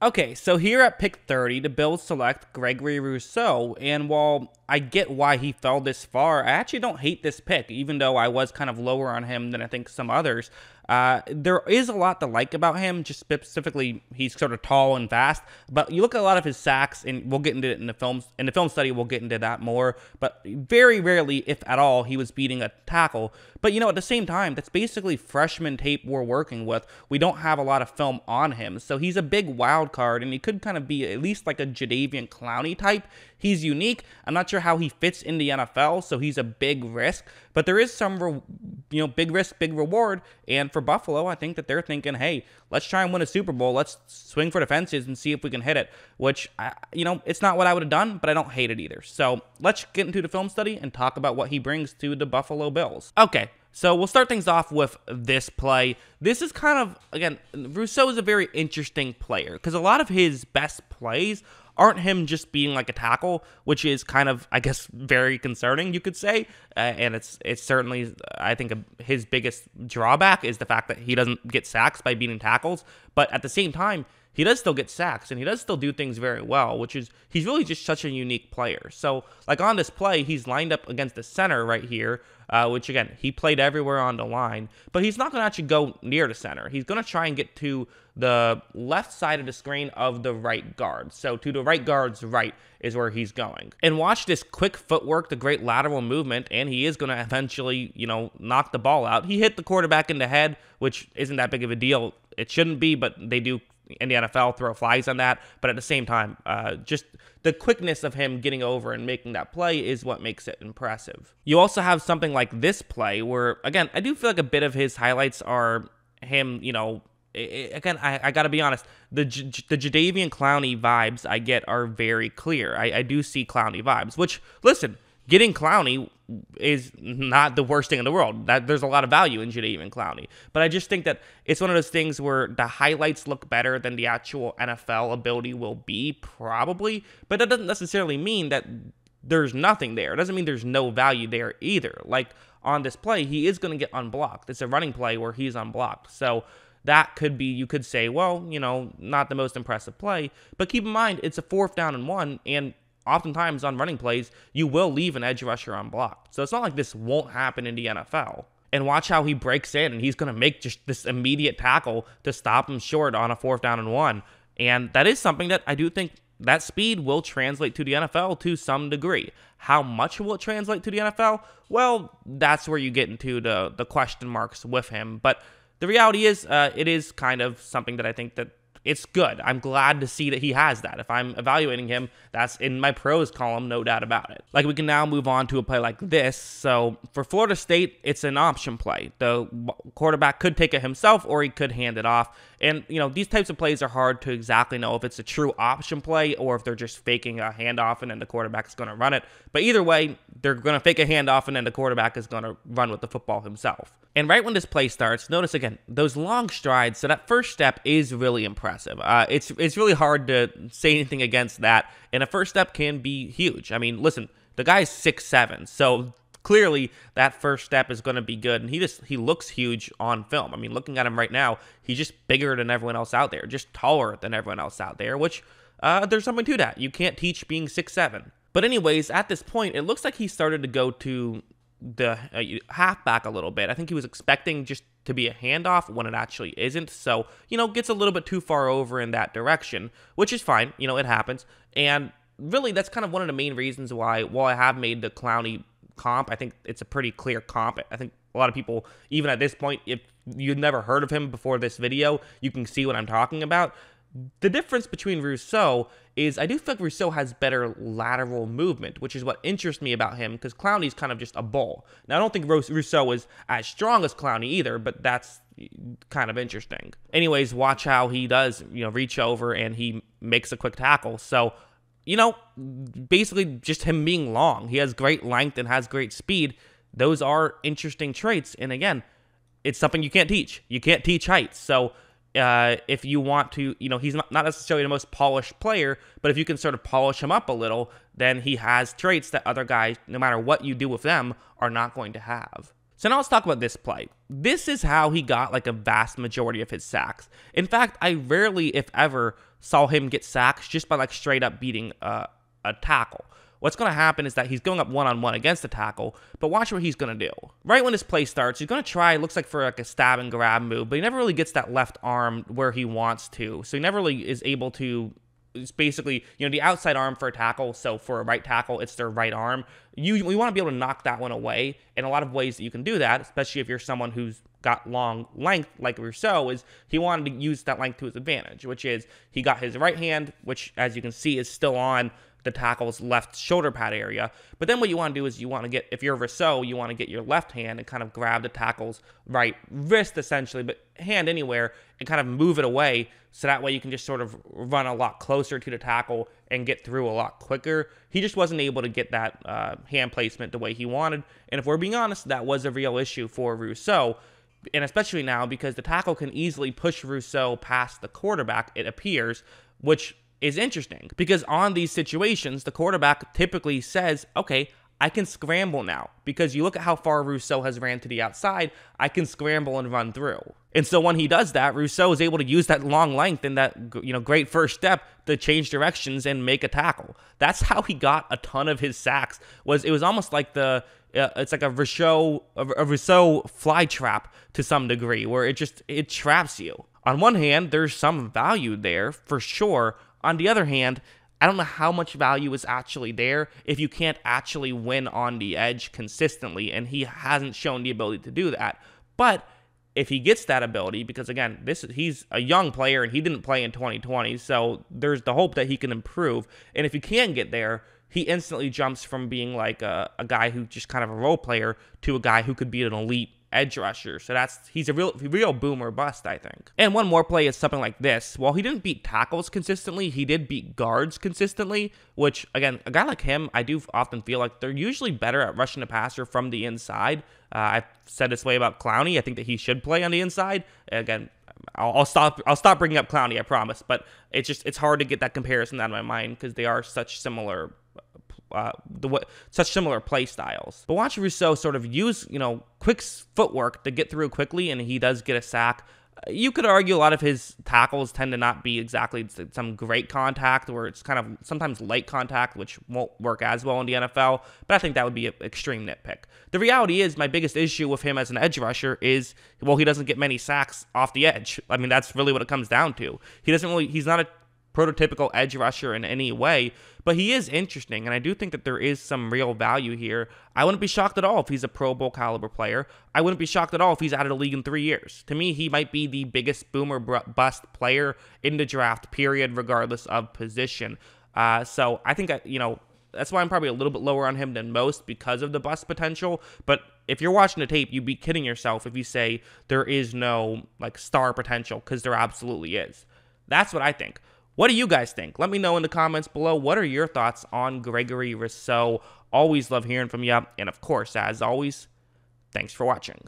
Okay, so here at pick 30, the Bills select Gregory Rousseau, and while I get why he fell this far, I actually don't hate this pick, even though I was kind of lower on him than I think some others. Uh, there is a lot to like about him, just specifically he's sort of tall and fast. But you look at a lot of his sacks, and we'll get into it in the films in the film study. We'll get into that more. But very rarely, if at all, he was beating a tackle. But you know, at the same time, that's basically freshman tape we're working with. We don't have a lot of film on him, so he's a big wild card, and he could kind of be at least like a Jadavian Clowney type. He's unique. I'm not sure how he fits in the NFL, so he's a big risk. But there is some, you know, big risk, big reward, and for for Buffalo, I think that they're thinking, hey, let's try and win a Super Bowl. Let's swing for the fences and see if we can hit it, which, I, you know, it's not what I would have done, but I don't hate it either. So let's get into the film study and talk about what he brings to the Buffalo Bills. Okay, so we'll start things off with this play. This is kind of, again, Rousseau is a very interesting player because a lot of his best plays aren't him just being like a tackle, which is kind of, I guess, very concerning, you could say. Uh, and it's it's certainly, I think, a, his biggest drawback is the fact that he doesn't get sacks by beating tackles. But at the same time, he does still get sacks and he does still do things very well, which is he's really just such a unique player. So, like on this play, he's lined up against the center right here, uh, which again, he played everywhere on the line, but he's not going to actually go near the center. He's going to try and get to the left side of the screen of the right guard. So, to the right guard's right is where he's going. And watch this quick footwork, the great lateral movement, and he is going to eventually, you know, knock the ball out. He hit the quarterback in the head, which isn't that big of a deal. It shouldn't be, but they do in the NFL throw flies on that. But at the same time, uh, just the quickness of him getting over and making that play is what makes it impressive. You also have something like this play where, again, I do feel like a bit of his highlights are him, you know, again, I, I got to be honest. The J- the Jadavian Clowney vibes I get are very clear. I, I do see Clowney vibes, which listen, getting Clowney is not the worst thing in the world. That there's a lot of value in Jadavian and Clowney, but I just think that it's one of those things where the highlights look better than the actual NFL ability will be probably. But that doesn't necessarily mean that there's nothing there. It doesn't mean there's no value there either. Like on this play, he is going to get unblocked. It's a running play where he's unblocked. So that could be, you could say, well, you know, not the most impressive play. But keep in mind, it's a fourth down and one, and oftentimes on running plays, you will leave an edge rusher unblocked. So it's not like this won't happen in the NFL. And watch how he breaks in and he's going to make just this immediate tackle to stop him short on a fourth down and one. And that is something that I do think that speed will translate to the NFL to some degree. How much will it translate to the NFL? Well, that's where you get into the, the question marks with him. But the reality is, uh, it is kind of something that I think that it's good. I'm glad to see that he has that. If I'm evaluating him, that's in my pros column, no doubt about it. Like we can now move on to a play like this. So for Florida State, it's an option play. The quarterback could take it himself or he could hand it off. And, you know, these types of plays are hard to exactly know if it's a true option play or if they're just faking a handoff and then the quarterback is going to run it. But either way, they're going to fake a handoff and then the quarterback is going to run with the football himself. And right when this play starts, notice again those long strides. So that first step is really impressive. Uh, it's it's really hard to say anything against that. And a first step can be huge. I mean, listen, the guy's six seven, so clearly that first step is going to be good. And he just he looks huge on film. I mean, looking at him right now, he's just bigger than everyone else out there, just taller than everyone else out there. Which uh, there's something to that. You can't teach being six seven. But anyways, at this point, it looks like he started to go to the uh, halfback a little bit. I think he was expecting just to be a handoff when it actually isn't. So, you know, gets a little bit too far over in that direction, which is fine. You know, it happens. And really, that's kind of one of the main reasons why, while I have made the clowny comp, I think it's a pretty clear comp. I think a lot of people, even at this point, if you've never heard of him before this video, you can see what I'm talking about. The difference between Rousseau is I do feel like Rousseau has better lateral movement, which is what interests me about him because Clowney's kind of just a ball. Now, I don't think Rousseau is as strong as Clowney either, but that's kind of interesting. Anyways, watch how he does, you know, reach over and he makes a quick tackle. So, you know, basically just him being long. He has great length and has great speed. Those are interesting traits. And again, it's something you can't teach. You can't teach height. So, uh, if you want to, you know, he's not, not necessarily the most polished player, but if you can sort of polish him up a little, then he has traits that other guys, no matter what you do with them, are not going to have. So now let's talk about this play. This is how he got like a vast majority of his sacks. In fact, I rarely, if ever, saw him get sacks just by like straight up beating uh, a tackle what's going to happen is that he's going up one on one against the tackle, but watch what he's going to do. Right when his play starts, he's going to try, looks like for like a stab and grab move, but he never really gets that left arm where he wants to. So he never really is able to it's basically you know the outside arm for a tackle so for a right tackle it's their right arm you we want to be able to knock that one away in a lot of ways that you can do that especially if you're someone who's got long length like Rousseau is he wanted to use that length to his advantage which is he got his right hand which as you can see is still on the tackle's left shoulder pad area. But then what you want to do is you want to get, if you're Rousseau, you want to get your left hand and kind of grab the tackle's right wrist essentially, but hand anywhere and kind of move it away. So that way you can just sort of run a lot closer to the tackle and get through a lot quicker. He just wasn't able to get that uh, hand placement the way he wanted. And if we're being honest, that was a real issue for Rousseau and especially now because the tackle can easily push Rousseau past the quarterback, it appears, which is interesting because on these situations, the quarterback typically says, okay, I can scramble now because you look at how far Rousseau has ran to the outside. I can scramble and run through. And so when he does that, Rousseau is able to use that long length and that you know great first step to change directions and make a tackle. That's how he got a ton of his sacks. Was it was almost like the uh, it's like a Rousseau a Rousseau fly trap to some degree where it just it traps you. On one hand, there's some value there for sure, on the other hand, I don't know how much value is actually there if you can't actually win on the edge consistently, and he hasn't shown the ability to do that. But if he gets that ability, because again, this is, he's a young player and he didn't play in 2020, so there's the hope that he can improve. And if he can get there, he instantly jumps from being like a, a guy who just kind of a role player to a guy who could be an elite edge rusher. So that's he's a real real boomer bust, I think. And one more play is something like this. While he didn't beat tackles consistently, he did beat guards consistently, which again, a guy like him, I do often feel like they're usually better at rushing the passer from the inside. Uh, I've said this way about Clowney. I think that he should play on the inside. Again, I'll, I'll, stop. I'll stop bringing up Clowney. I promise. But it's just it's hard to get that comparison out of my mind because they are such similar uh, the what such similar play styles. But watch Rousseau sort of use you know quick footwork to get through quickly, and he does get a sack. Uh, you could argue a lot of his tackles tend to not be exactly some great contact, or it's kind of sometimes light contact, which won't work as well in the NFL. But I think that would be an extreme nitpick. The reality is, my biggest issue with him as an edge rusher is, well, he doesn't get many sacks off the edge. I mean, that's really what it comes down to. He doesn't really, he's not a prototypical edge rusher in any way, but he is interesting, and I do think that there is some real value here. I wouldn't be shocked at all if he's a Pro Bowl caliber player. I wouldn't be shocked at all if he's out of the league in three years. To me, he might be the biggest boomer bust player in the draft, period, regardless of position. Uh, so I think, uh, you know, that's why I'm probably a little bit lower on him than most because of the bust potential. But if you're watching the tape, you'd be kidding yourself if you say there is no like star potential because there absolutely is. That's what I think. What do you guys think? Let me know in the comments below. What are your thoughts on Gregory Rousseau? Always love hearing from you. And of course, as always, thanks for watching.